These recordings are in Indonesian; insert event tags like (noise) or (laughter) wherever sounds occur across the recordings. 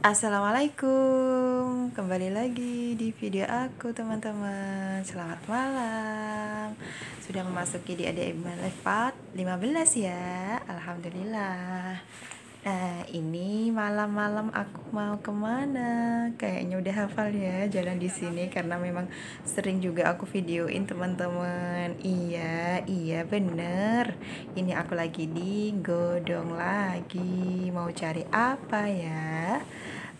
Assalamualaikum Kembali lagi di video aku teman-teman Selamat malam Sudah memasuki di adik Live 15 ya Alhamdulillah Nah, ini malam-malam aku mau kemana? Kayaknya udah hafal ya jalan di sini karena memang sering juga aku videoin teman-teman. Iya, iya bener. Ini aku lagi di Godong lagi. Mau cari apa ya?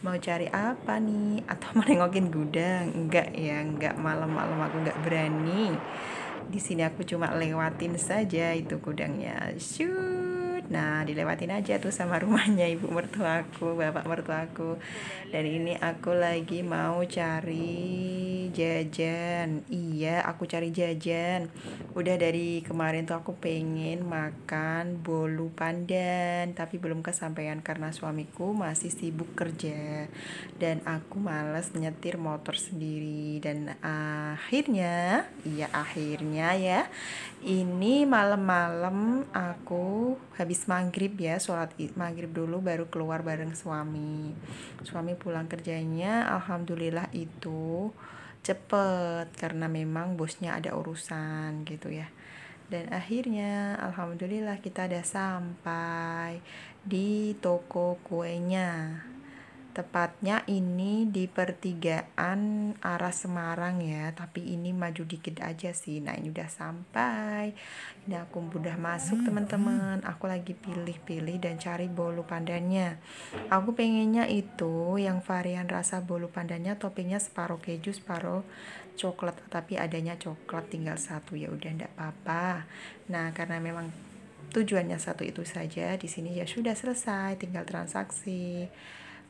Mau cari apa nih? Atau (laughs) mau nengokin gudang? Enggak ya, enggak malam-malam aku enggak berani. Di sini aku cuma lewatin saja itu gudangnya. Syuuu nah dilewatin aja tuh sama rumahnya (laughs) ibu mertuaku bapak mertuaku dan ini aku lagi mau cari jajan iya aku cari jajan udah dari kemarin tuh aku pengen makan bolu pandan tapi belum kesampaian karena suamiku masih sibuk kerja dan aku males nyetir motor sendiri dan akhirnya iya akhirnya ya ini malam-malam aku habis habis maghrib ya sholat maghrib dulu baru keluar bareng suami suami pulang kerjanya alhamdulillah itu cepet karena memang bosnya ada urusan gitu ya dan akhirnya alhamdulillah kita ada sampai di toko kuenya Tepatnya ini di pertigaan arah Semarang ya, tapi ini maju dikit aja sih. Nah, ini udah sampai. Ini aku udah masuk, teman-teman. Aku lagi pilih-pilih dan cari bolu pandannya. Aku pengennya itu yang varian rasa bolu pandannya toppingnya separuh keju, separuh coklat, tapi adanya coklat tinggal satu ya udah ndak apa-apa. Nah, karena memang tujuannya satu itu saja, di sini ya sudah selesai, tinggal transaksi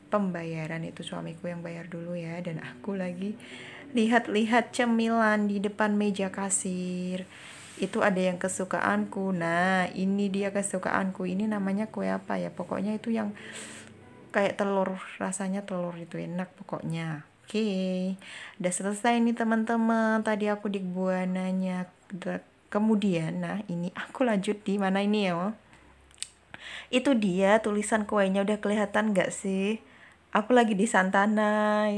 pembayaran itu suamiku yang bayar dulu ya dan aku lagi lihat-lihat cemilan di depan meja kasir itu ada yang kesukaanku nah ini dia kesukaanku ini namanya kue apa ya pokoknya itu yang kayak telur rasanya telur itu enak pokoknya oke okay. udah selesai nih teman-teman tadi aku di buananya kemudian nah ini aku lanjut di mana ini ya itu dia tulisan kuenya udah kelihatan gak sih aku lagi di Santana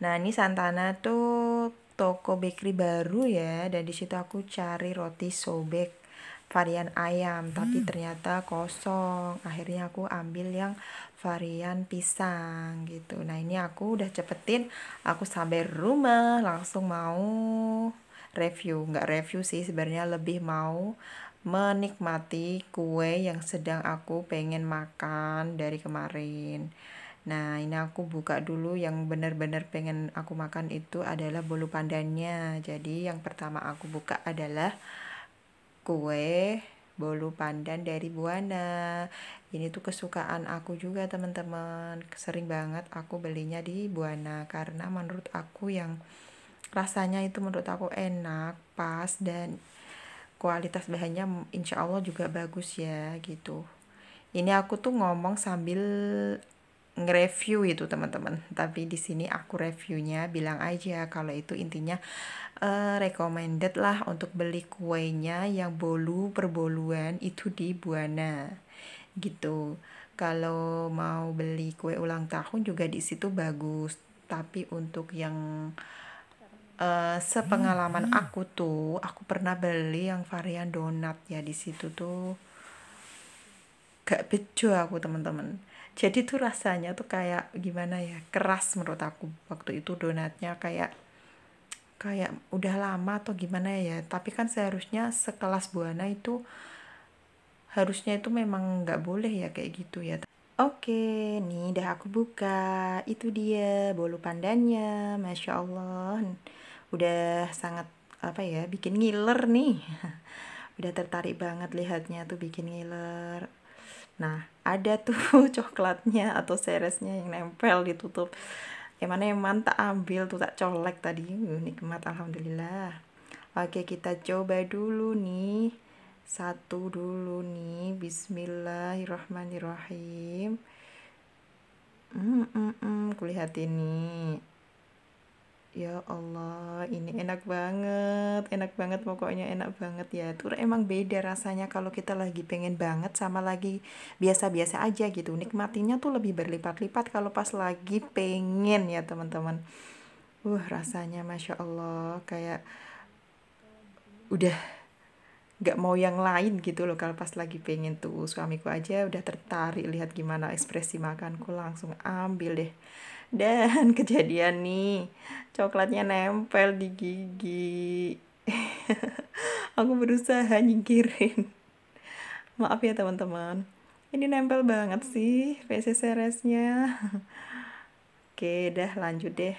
nah ini Santana tuh toko bakery baru ya dan di situ aku cari roti sobek varian ayam hmm. tapi ternyata kosong akhirnya aku ambil yang varian pisang gitu nah ini aku udah cepetin aku sampai rumah langsung mau review nggak review sih sebenarnya lebih mau menikmati kue yang sedang aku pengen makan dari kemarin Nah, ini aku buka dulu yang benar-benar pengen aku makan itu adalah bolu pandannya. Jadi, yang pertama aku buka adalah kue bolu pandan dari Buana. Ini tuh kesukaan aku juga, teman-teman. Sering banget aku belinya di Buana karena menurut aku yang rasanya itu menurut aku enak, pas dan kualitas bahannya insya Allah juga bagus ya gitu ini aku tuh ngomong sambil nge-review itu teman-teman tapi di sini aku reviewnya bilang aja kalau itu intinya uh, recommended lah untuk beli kuenya yang bolu perboluan itu di Buana gitu kalau mau beli kue ulang tahun juga di situ bagus tapi untuk yang uh, sepengalaman hmm. aku tuh aku pernah beli yang varian donat ya di situ tuh gak bejo aku teman-teman jadi tuh rasanya tuh kayak gimana ya keras menurut aku waktu itu donatnya kayak kayak udah lama atau gimana ya tapi kan seharusnya sekelas buana itu harusnya itu memang nggak boleh ya kayak gitu ya Oke, nih dah aku buka. Itu dia bolu pandannya. Masya Allah. Udah sangat apa ya, bikin ngiler nih. (laughs) Udah tertarik banget lihatnya tuh bikin ngiler. Nah, ada tuh (laughs) coklatnya atau seresnya yang nempel ditutup. Yang mana yang mantap ambil tuh tak colek tadi. Uh, nikmat alhamdulillah. Oke, kita coba dulu nih. Satu dulu nih. Bismillahirrahmanirrahim. Hmm, hmm, hmm, kulihat ini. Ya Allah, ini enak banget, enak banget pokoknya enak banget ya. Itu emang beda rasanya kalau kita lagi pengen banget sama lagi biasa-biasa aja gitu. Nikmatinya tuh lebih berlipat-lipat kalau pas lagi pengen ya teman-teman. Wah uh, rasanya masya Allah kayak udah gak mau yang lain gitu loh kalau pas lagi pengen tuh suamiku aja udah tertarik lihat gimana ekspresi makanku langsung ambil deh dan (laughs) kejadian nih coklatnya nempel di gigi (laughs) aku berusaha nyingkirin (laughs) maaf ya teman-teman ini nempel banget sih WC seresnya oke dah lanjut deh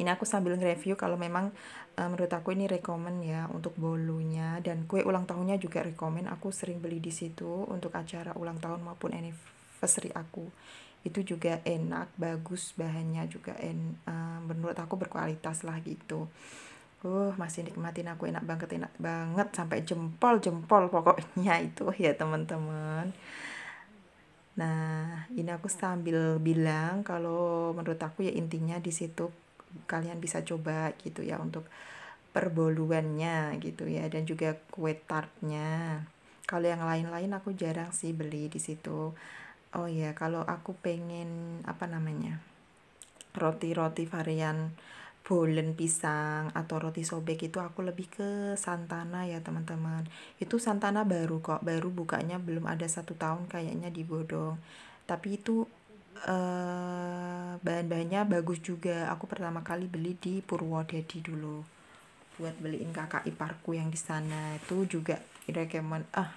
ini aku sambil nge-review kalau memang eh, menurut aku ini rekomen ya untuk bolunya dan kue ulang tahunnya juga rekomen aku sering beli di situ untuk acara ulang tahun maupun anniversary aku itu juga enak bagus bahannya juga en uh, menurut aku berkualitas lah gitu uh masih nikmatin aku enak banget enak banget sampai jempol jempol pokoknya (laughs) itu ya teman-teman nah ini aku sambil bilang kalau menurut aku ya intinya di situ kalian bisa coba gitu ya untuk perboluannya gitu ya dan juga kue tartnya kalau yang lain-lain aku jarang sih beli di situ oh iya, kalau aku pengen apa namanya roti-roti varian bolen pisang atau roti sobek itu aku lebih ke Santana ya teman-teman itu Santana baru kok baru bukanya belum ada satu tahun kayaknya di Bodong tapi itu eh, bahan-bahannya bagus juga aku pertama kali beli di Purwodadi dulu buat beliin kakak iparku yang di sana itu juga rekomend ah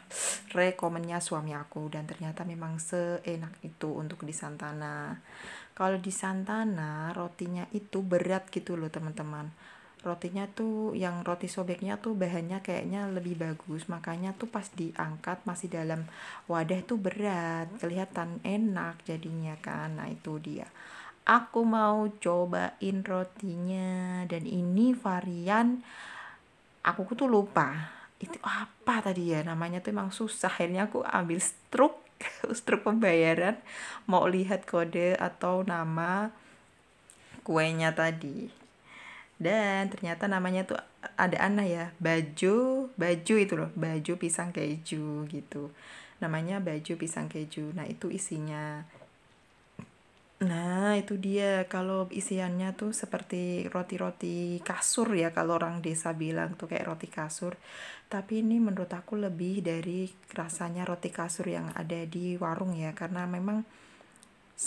rekomennya suami aku dan ternyata memang seenak itu untuk di Santana. Kalau di Santana rotinya itu berat gitu loh teman-teman. Rotinya tuh yang roti sobeknya tuh bahannya kayaknya lebih bagus makanya tuh pas diangkat masih dalam wadah tuh berat kelihatan enak jadinya kan nah itu dia aku mau cobain rotinya dan ini varian aku tuh lupa itu apa tadi ya namanya tuh emang susah akhirnya aku ambil struk (laughs) struk pembayaran mau lihat kode atau nama kuenya tadi dan ternyata namanya tuh ada aneh ya baju baju itu loh baju pisang keju gitu namanya baju pisang keju nah itu isinya Nah, itu dia. Kalau isiannya tuh seperti roti-roti kasur ya, kalau orang desa bilang tuh kayak roti kasur. Tapi ini menurut aku lebih dari rasanya roti kasur yang ada di warung ya, karena memang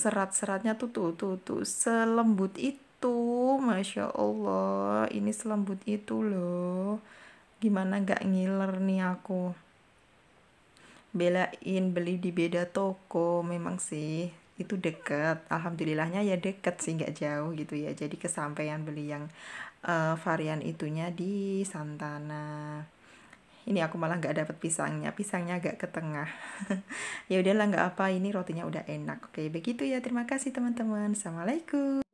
serat-seratnya tuh tuh tuh tuh selembut itu, masya Allah. Ini selembut itu loh. Gimana nggak ngiler nih aku? Belain beli di beda toko, memang sih itu deket alhamdulillahnya ya deket sih nggak jauh gitu ya jadi kesampaian beli yang uh, varian itunya di Santana ini aku malah nggak dapet pisangnya pisangnya agak ke tengah (laughs) ya udahlah nggak apa ini rotinya udah enak oke begitu ya terima kasih teman-teman assalamualaikum